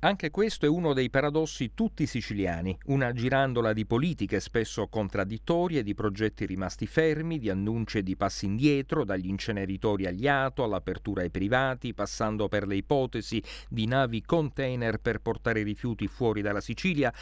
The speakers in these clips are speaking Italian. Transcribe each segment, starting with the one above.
Anche questo è uno dei paradossi tutti siciliani, una girandola di politiche spesso contraddittorie, di progetti rimasti fermi, di annunci e di passi indietro, dagli inceneritori agli ATO, all'apertura ai privati, passando per le ipotesi di navi container per portare i rifiuti fuori dalla Sicilia.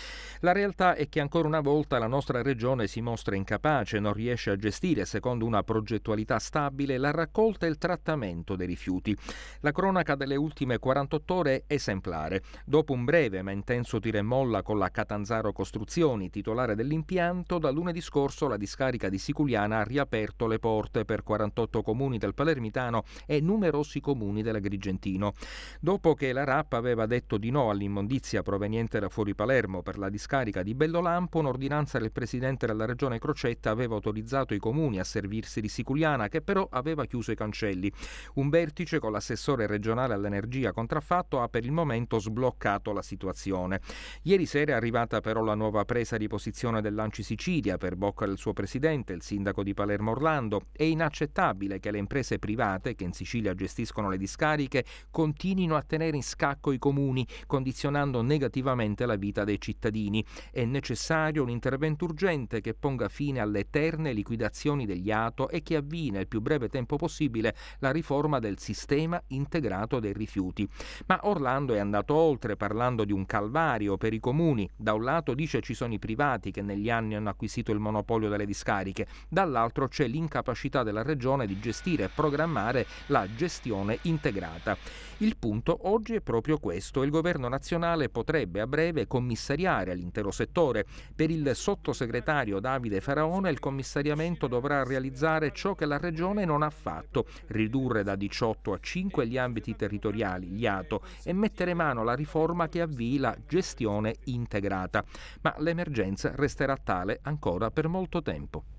La realtà è che ancora una volta la nostra regione si mostra incapace, non riesce a gestire, secondo una progettualità stabile, la raccolta e il trattamento dei rifiuti. La cronaca delle ultime 48 ore è esemplare. Dopo un breve ma intenso tira e molla con la Catanzaro Costruzioni, titolare dell'impianto, da lunedì scorso la discarica di Siculiana ha riaperto le porte per 48 comuni del Palermitano e numerosi comuni dell'Agrigentino. Dopo che la RAP aveva detto di no all'immondizia proveniente da fuori Palermo per la discarica di Bellolampo, un'ordinanza del presidente della regione Crocetta aveva autorizzato i comuni a servirsi di Siculiana, che però aveva chiuso i cancelli. Un vertice con l'assessore regionale all'energia contraffatto ha per il momento sbloccato sbloccato la situazione. Ieri sera è arrivata però la nuova presa di posizione dell'Anci Sicilia per bocca del suo presidente, il sindaco di Palermo Orlando. È inaccettabile che le imprese private che in Sicilia gestiscono le discariche continuino a tenere in scacco i comuni, condizionando negativamente la vita dei cittadini. È necessario un intervento urgente che ponga fine alle eterne liquidazioni degli ATO e che avvii nel più breve tempo possibile la riforma del sistema integrato dei rifiuti. Ma Orlando è andato oltre inoltre parlando di un calvario per i comuni. Da un lato dice ci sono i privati che negli anni hanno acquisito il monopolio delle discariche, dall'altro c'è l'incapacità della regione di gestire e programmare la gestione integrata. Il punto oggi è proprio questo. Il governo nazionale potrebbe a breve commissariare l'intero settore. Per il sottosegretario Davide Faraone il commissariamento dovrà realizzare ciò che la regione non ha fatto, ridurre da 18 a 5 gli ambiti territoriali, gli ATO, e mettere mano alla riforma piattaforma che avvii la gestione integrata, ma l'emergenza resterà tale ancora per molto tempo.